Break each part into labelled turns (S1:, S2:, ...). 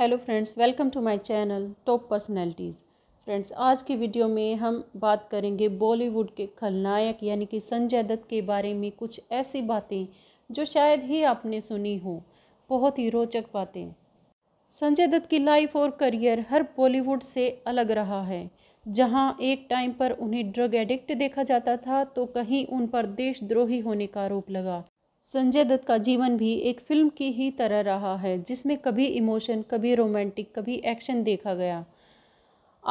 S1: hello friends welcome to my channel top personalities friends आज की video में हम बात करेंगे बॉलीवुड के खलनायक यानी कि संजय दत्त के बारे में कुछ ऐसी बातें जो शायद ही आपने सुनी हो बहुत ही रोचक बातें संजय दत्त की लाइफ और करियर हर बॉलीवुड से अलग रहा है जहां एक टाइम पर उन्हें ड्रग एडिक्ट देखा जाता था तो कहीं उन पर देशद्रोही होने का आरोप लगा संजय दत्त का जीवन भी एक फिल्म की ही तरह रहा है जिसमें कभी इमोशन कभी रोमांटिक कभी एक्शन देखा गया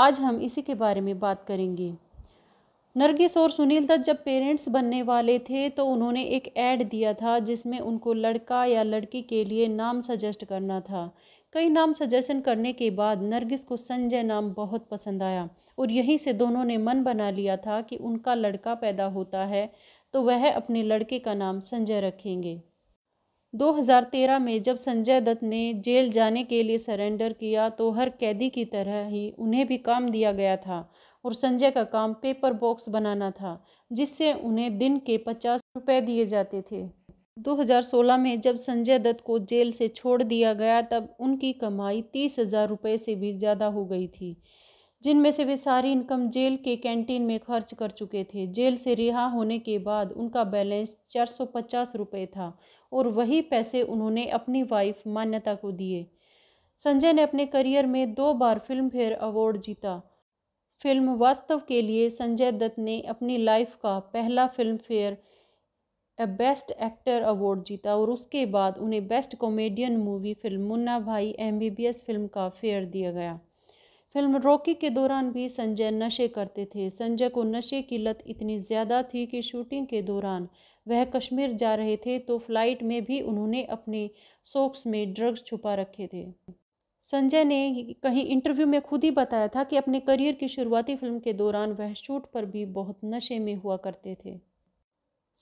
S1: आज हम इसी के बारे में बात करेंगे नरगिस और सुनील दत्त जब पेरेंट्स बनने वाले थे तो उन्होंने एक ऐड दिया था जिसमें उनको लड़का या लड़की के लिए नाम सजेस्ट करना था कई नाम सजेशन करने के बाद नरगिस को संजय नाम बहुत पसंद आया और यहीं से दोनों ने मन बना लिया था कि उनका लड़का पैदा होता है तो वह अपने लड़के का नाम संजय रखेंगे 2013 में जब संजय दत्त ने जेल जाने के लिए सरेंडर किया तो हर कैदी की तरह ही उन्हें भी काम दिया गया था और संजय का काम पेपर बॉक्स बनाना था जिससे उन्हें दिन के पचास रुपए दिए जाते थे 2016 में जब संजय दत्त को जेल से छोड़ दिया गया तब उनकी कमाई तीस हज़ार रुपये से भी ज़्यादा हो गई थी जिनमें से वे सारी इनकम जेल के कैंटीन में खर्च कर चुके थे जेल से रिहा होने के बाद उनका बैलेंस चार सौ पचास रुपये था और वही पैसे उन्होंने अपनी वाइफ मान्यता को दिए संजय ने अपने करियर में दो बार फिल्म फेयर अवार्ड जीता फिल्म वास्तव के लिए संजय दत्त ने अपनी लाइफ का पहला Filmfare best actor award जीता और उसके बाद उन्हें best comedian movie film Munna Bhai MBBS film का फेयर दिया गया फिल्म रॉकी के दौरान भी संजय नशे करते थे संजय को नशे की लत इतनी ज़्यादा थी कि शूटिंग के दौरान वह कश्मीर जा रहे थे तो फ्लाइट में भी उन्होंने अपने सॉक्स में ड्रग्स छुपा रखे थे संजय ने कहीं इंटरव्यू में खुद ही बताया था कि अपने करियर की शुरुआती फिल्म के दौरान वह शूट पर भी बहुत नशे में हुआ करते थे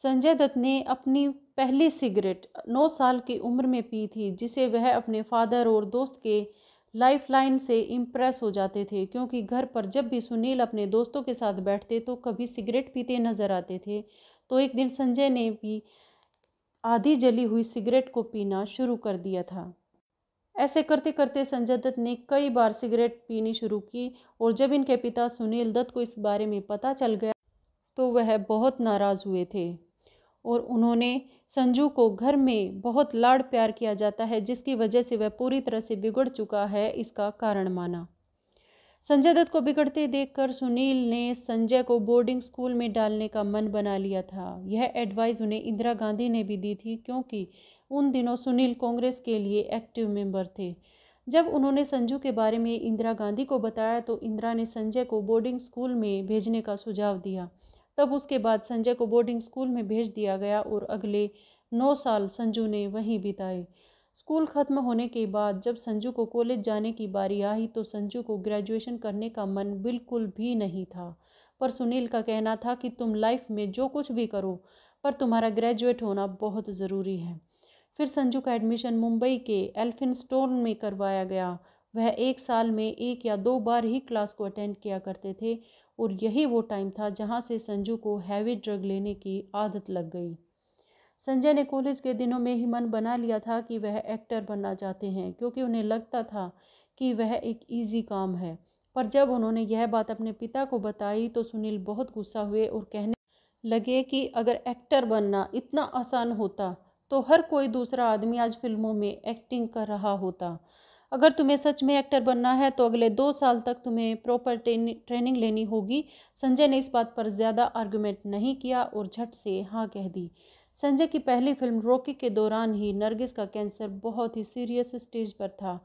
S1: संजय दत्त ने अपनी पहली सिगरेट नौ साल की उम्र में पी थी जिसे वह अपने फादर और दोस्त के लाइफलाइन से इम्प्रेस हो जाते थे क्योंकि घर पर जब भी सुनील अपने दोस्तों के साथ बैठते तो कभी सिगरेट पीते नजर आते थे तो एक दिन संजय ने भी आधी जली हुई सिगरेट को पीना शुरू कर दिया था ऐसे करते करते संजय दत्त ने कई बार सिगरेट पीनी शुरू की और जब इनके पिता सुनील दत्त को इस बारे में पता चल गया तो वह बहुत नाराज़ हुए थे और उन्होंने संजू को घर में बहुत लाड़ प्यार किया जाता है जिसकी वजह से वह पूरी तरह से बिगड़ चुका है इसका कारण माना संजय दत्त को बिगड़ते देखकर सुनील ने संजय को बोर्डिंग स्कूल में डालने का मन बना लिया था यह एडवाइस उन्हें इंदिरा गांधी ने भी दी थी क्योंकि उन दिनों सुनील कांग्रेस के लिए एक्टिव मेंबर थे जब उन्होंने संजू के बारे में इंदिरा गांधी को बताया तो इंदिरा ने संजय को बोर्डिंग स्कूल में भेजने का सुझाव दिया तब उसके बाद संजय को बोर्डिंग स्कूल में भेज दिया गया और अगले नौ साल संजू ने वहीं बिताए स्कूल ख़त्म होने के बाद जब संजू को कॉलेज जाने की बारी आई तो संजू को ग्रेजुएशन करने का मन बिल्कुल भी नहीं था पर सुनील का कहना था कि तुम लाइफ में जो कुछ भी करो पर तुम्हारा ग्रेजुएट होना बहुत ज़रूरी है फिर संजू का एडमिशन मुंबई के एल्फिन स्टोन में करवाया गया वह एक साल में एक या दो बार ही क्लास को अटेंड किया करते थे और यही वो टाइम था जहाँ से संजू को हैवी ड्रग लेने की आदत लग गई संजय ने कॉलेज के दिनों में ही मन बना लिया था कि वह एक्टर बनना चाहते हैं क्योंकि उन्हें लगता था कि वह एक ईजी काम है पर जब उन्होंने यह बात अपने पिता को बताई तो सुनील बहुत गुस्सा हुए और कहने लगे कि अगर एक्टर बनना इतना आसान होता तो हर कोई दूसरा आदमी आज फिल्मों में एक्टिंग कर रहा होता अगर तुम्हें सच में एक्टर बनना है तो अगले दो साल तक तुम्हें प्रॉपर ट्रेनिंग लेनी होगी संजय ने इस बात पर ज़्यादा आर्गूमेंट नहीं किया और झट से हाँ कह दी संजय की पहली फिल्म रोकी के दौरान ही नरगिस का कैंसर बहुत ही सीरियस स्टेज पर था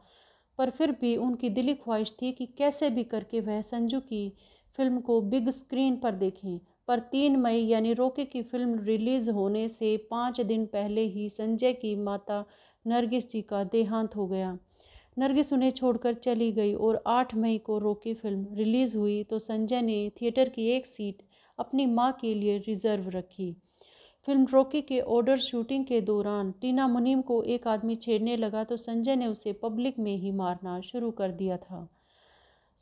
S1: पर फिर भी उनकी दिली ख्वाहिश थी कि कैसे भी करके वह संजू की फिल्म को बिग स्क्रीन पर देखें पर तीन मई यानी रोके की फिल्म रिलीज़ होने से पाँच दिन पहले ही संजय की माता नरगिस जी का देहांत हो गया नरगिस उन्हें छोड़कर चली गई और आठ मई को रोकी फिल्म रिलीज़ हुई तो संजय ने थिएटर की एक सीट अपनी माँ के लिए रिज़र्व रखी फिल्म रोकी के ऑर्डर शूटिंग के दौरान टीना मुनीम को एक आदमी छेड़ने लगा तो संजय ने उसे पब्लिक में ही मारना शुरू कर दिया था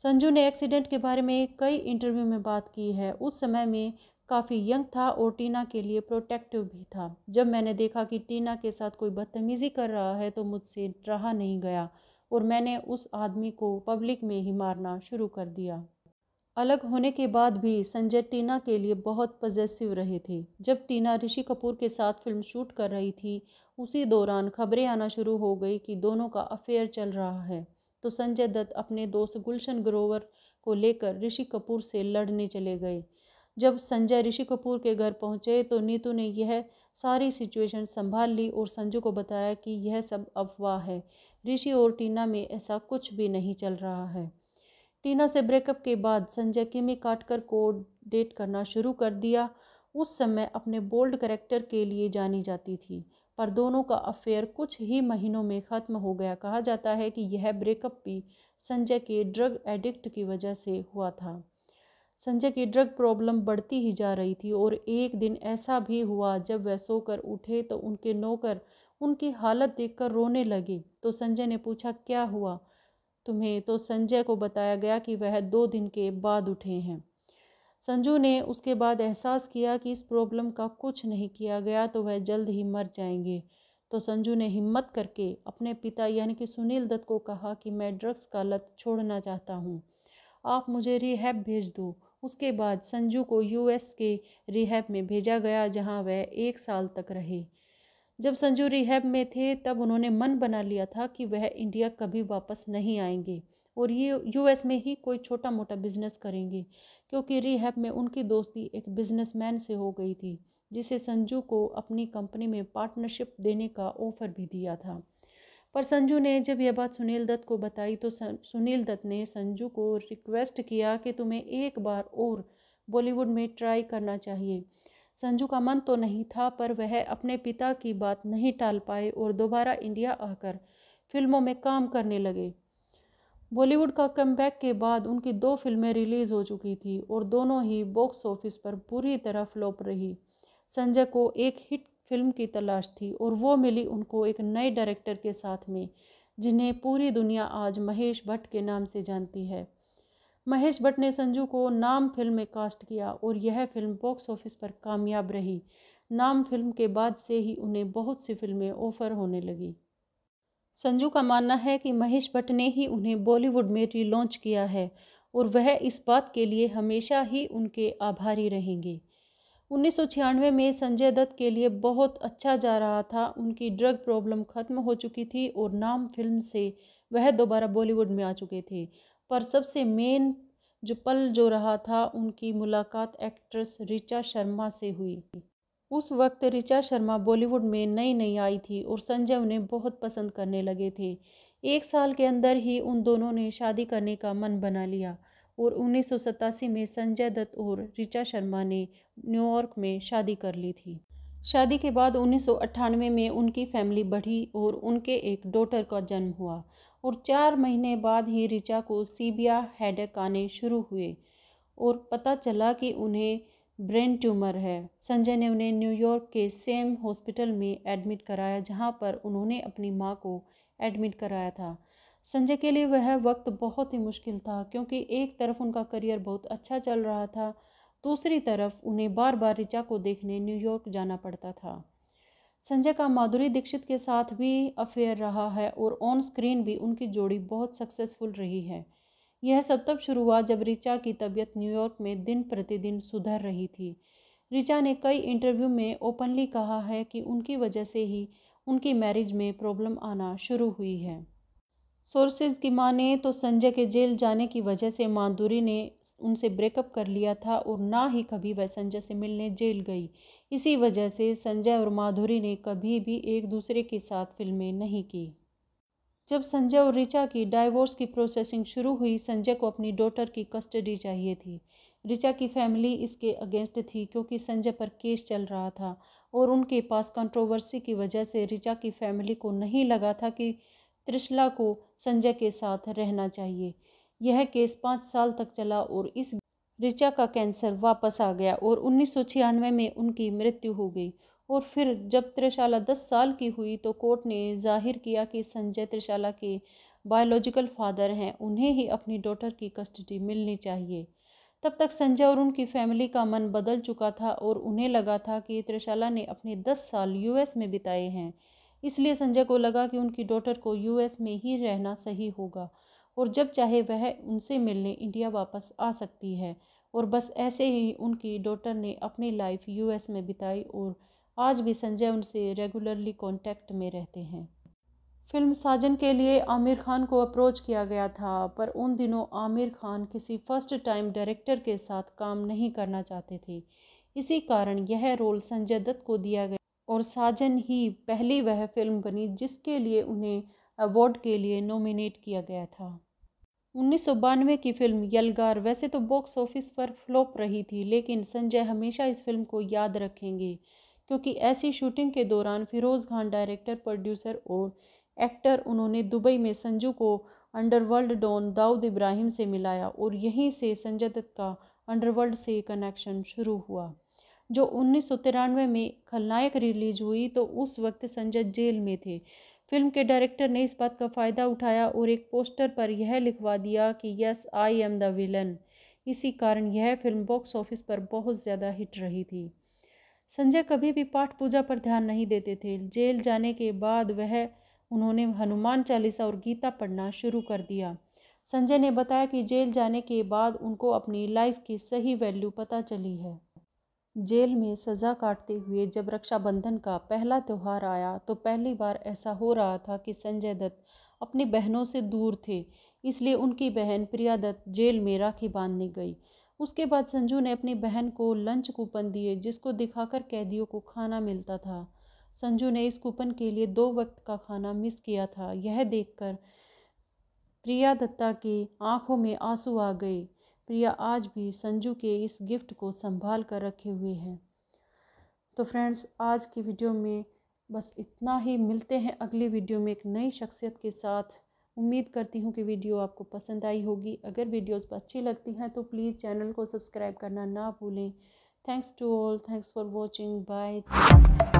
S1: संजू ने एक्सीडेंट के बारे में कई इंटरव्यू में बात की है उस समय में काफ़ी यंग था और टीना के लिए प्रोटेक्टिव भी था जब मैंने देखा कि टीना के साथ कोई बदतमीज़ी कर रहा है तो मुझसे रहा नहीं गया और मैंने उस आदमी को पब्लिक में ही मारना शुरू कर दिया अलग होने के बाद भी संजय टीना के लिए बहुत पजेसिव रहे थे जब टीना ऋषि कपूर के साथ फिल्म शूट कर रही थी उसी दौरान खबरें आना शुरू हो गई कि दोनों का अफेयर चल रहा है तो संजय दत्त अपने दोस्त गुलशन ग्रोवर को लेकर ऋषि कपूर से लड़ने चले गए जब संजय ऋषि कपूर के घर पहुंचे तो नीतू ने यह सारी सिचुएशन संभाल ली और संजू को बताया कि यह सब अफवाह है ऋषि और टीना में ऐसा कुछ भी नहीं चल रहा है टीना से ब्रेकअप के बाद संजय किमी काटकर को डेट करना शुरू कर दिया उस समय अपने बोल्ड करेक्टर के लिए जानी जाती थी पर दोनों का अफेयर कुछ ही महीनों में ख़त्म हो गया कहा जाता है कि यह ब्रेकअप भी संजय के ड्रग एडिक्ट की वजह से हुआ था संजय की ड्रग प्रॉब्लम बढ़ती ही जा रही थी और एक दिन ऐसा भी हुआ जब वह सोकर उठे तो उनके नौकर उनकी हालत देखकर रोने लगे तो संजय ने पूछा क्या हुआ तुम्हें तो संजय को बताया गया कि वह दो दिन के बाद उठे हैं संजू ने उसके बाद एहसास किया कि इस प्रॉब्लम का कुछ नहीं किया गया तो वह जल्द ही मर जाएंगे तो संजू ने हिम्मत करके अपने पिता यानी कि सुनील दत्त को कहा कि मैं ड्रग्स का लत छोड़ना चाहता हूँ आप मुझे रिहैब भेज दो उसके बाद संजू को यूएस के रिहैब में भेजा गया जहां वह एक साल तक रहे जब संजू रिहैब में थे तब उन्होंने मन बना लिया था कि वह इंडिया कभी वापस नहीं आएंगे और ये यूएस में ही कोई छोटा मोटा बिजनेस करेंगे क्योंकि रिहैब में उनकी दोस्ती एक बिजनेसमैन से हो गई थी जिसे संजू को अपनी कंपनी में पार्टनरशिप देने का ऑफर भी दिया था पर संजू ने जब यह बात सुनील दत्त को बताई तो सुनील दत्त ने संजू को रिक्वेस्ट किया कि तुम्हें एक बार और बॉलीवुड में ट्राई करना चाहिए संजू का मन तो नहीं था पर वह अपने पिता की बात नहीं टाल पाए और दोबारा इंडिया आकर फिल्मों में काम करने लगे बॉलीवुड का कम के बाद उनकी दो फिल्में रिलीज़ हो चुकी थी और दोनों ही बॉक्स ऑफिस पर बुरी तरह फ्लॉप रही संजय को एक हिट फिल्म की तलाश थी और वो मिली उनको एक नए डायरेक्टर के साथ में जिन्हें पूरी दुनिया आज महेश भट्ट के नाम से जानती है महेश भट्ट ने संजू को नाम फिल्म में कास्ट किया और यह फिल्म बॉक्स ऑफिस पर कामयाब रही नाम फिल्म के बाद से ही उन्हें बहुत सी फिल्में ऑफर होने लगी संजू का मानना है कि महेश भट्ट ने ही उन्हें बॉलीवुड में रिलॉन्च किया है और वह इस बात के लिए हमेशा ही उनके आभारी रहेंगे उन्नीस में संजय दत्त के लिए बहुत अच्छा जा रहा था उनकी ड्रग प्रॉब्लम ख़त्म हो चुकी थी और नाम फिल्म से वह दोबारा बॉलीवुड में आ चुके थे पर सबसे मेन जो पल जो रहा था उनकी मुलाकात एक्ट्रेस रिचा शर्मा से हुई उस वक्त रिचा शर्मा बॉलीवुड में नई नई आई थी और संजय उन्हें बहुत पसंद करने लगे थे एक साल के अंदर ही उन दोनों ने शादी करने का मन बना लिया और उन्नीस में संजय दत्त और ऋचा शर्मा ने न्यूयॉर्क में शादी कर ली थी शादी के बाद उन्नीस में उनकी फैमिली बढ़ी और उनके एक डॉटर का जन्म हुआ और चार महीने बाद ही रिचा को सीबिया हेडक आने शुरू हुए और पता चला कि उन्हें ब्रेन ट्यूमर है संजय ने उन्हें न्यूयॉर्क के सेम हॉस्पिटल में एडमिट कराया जहां पर उन्होंने अपनी माँ को एडमिट कराया था संजय के लिए वह वक्त बहुत ही मुश्किल था क्योंकि एक तरफ उनका करियर बहुत अच्छा चल रहा था दूसरी तरफ उन्हें बार बार ऋचा को देखने न्यूयॉर्क जाना पड़ता था संजय का माधुरी दीक्षित के साथ भी अफेयर रहा है और ऑन स्क्रीन भी उनकी जोड़ी बहुत सक्सेसफुल रही है यह सब तब शुरू हुआ जब रिचा की तबीयत न्यूयॉर्क में दिन प्रतिदिन सुधर रही थी रिचा ने कई इंटरव्यू में ओपनली कहा है कि उनकी वजह से ही उनकी मैरिज में प्रॉब्लम आना शुरू हुई है सोर्सेज की माने तो संजय के जेल जाने की वजह से माधुरी ने उनसे ब्रेकअप कर लिया था और ना ही कभी वह संजय से मिलने जेल गई इसी वजह से संजय और माधुरी ने कभी भी एक दूसरे के साथ फिल्में नहीं की जब संजय और ऋचा की डाइवोर्स की प्रोसेसिंग शुरू हुई संजय को अपनी डॉटर की कस्टडी चाहिए थी रिचा की फैमिली इसके अगेंस्ट थी क्योंकि संजय पर केस चल रहा था और उनके पास कंट्रोवर्सी की वजह से ऋचा की फैमिली को नहीं लगा था कि त्रिशला को संजय के साथ रहना चाहिए यह केस पाँच साल तक चला और इस ऋचा का कैंसर वापस आ गया और उन्नीस में उनकी मृत्यु हो गई और फिर जब त्रिशाला दस साल की हुई तो कोर्ट ने जाहिर किया कि संजय त्रिशाला के बायोलॉजिकल फादर हैं उन्हें ही अपनी डॉटर की कस्टडी मिलनी चाहिए तब तक संजय और उनकी फैमिली का मन बदल चुका था और उन्हें लगा था कि त्रिशाला ने अपने दस साल यूएस में बिताए हैं इसलिए संजय को लगा कि उनकी डॉटर को यूएस में ही रहना सही होगा और जब चाहे वह उनसे मिलने इंडिया वापस आ सकती है और बस ऐसे ही उनकी डॉटर ने अपनी लाइफ यूएस में बिताई और आज भी संजय उनसे रेगुलरली कांटेक्ट में रहते हैं फिल्म साजन के लिए आमिर खान को अप्रोच किया गया था पर उन दिनों आमिर खान किसी फर्स्ट टाइम डायरेक्टर के साथ काम नहीं करना चाहते थे इसी कारण यह रोल संजय दत्त को दिया गया और साजन ही पहली वह फिल्म बनी जिसके लिए उन्हें अवार्ड के लिए नॉमिनेट किया गया था उन्नीस की फिल्म यलगार वैसे तो बॉक्स ऑफिस पर फ्लॉप रही थी लेकिन संजय हमेशा इस फिल्म को याद रखेंगे क्योंकि ऐसी शूटिंग के दौरान फिरोज़ खान डायरेक्टर प्रोड्यूसर और एक्टर उन्होंने दुबई में संजू को अंडरवर्ल्ड डॉन दाऊद इब्राहिम से मिलाया और यहीं से संजय दत्त का अंडरवर्ल्ड से कनेक्शन शुरू हुआ जो उन्नीस में खलनायक रिलीज हुई तो उस वक्त संजय जेल में थे फिल्म के डायरेक्टर ने इस बात का फ़ायदा उठाया और एक पोस्टर पर यह लिखवा दिया कि yes I am the villain इसी कारण यह फिल्म बॉक्स ऑफिस पर बहुत ज़्यादा हिट रही थी संजय कभी भी पाठ पूजा पर ध्यान नहीं देते थे जेल जाने के बाद वह उन्होंने हनुमान चालीसा और गीता पढ़ना शुरू कर दिया संजय ने बताया कि जेल जाने के बाद उनको अपनी लाइफ की सही वैल्यू पता चली है जेल में सज़ा काटते हुए जब रक्षाबंधन का पहला त्यौहार आया तो पहली बार ऐसा हो रहा था कि संजय दत्त अपनी बहनों से दूर थे इसलिए उनकी बहन प्रिया दत्त जेल में राखी बांधने गई उसके बाद संजू ने अपनी बहन को लंच कूपन दिए जिसको दिखाकर कैदियों को खाना मिलता था संजू ने इस कूपन के लिए दो वक्त का खाना मिस किया था यह देखकर प्रिया दत्ता की आंखों में आंसू आ गए प्रिया आज भी संजू के इस गिफ्ट को संभाल कर रखे हुए हैं तो फ्रेंड्स आज की वीडियो में बस इतना ही मिलते हैं अगली वीडियो में एक नई शख्सियत के साथ उम्मीद करती हूँ कि वीडियो आपको पसंद आई होगी अगर वीडियोस अच्छी लगती हैं तो प्लीज़ चैनल को सब्सक्राइब करना ना भूलें thanks to all thanks for watching bye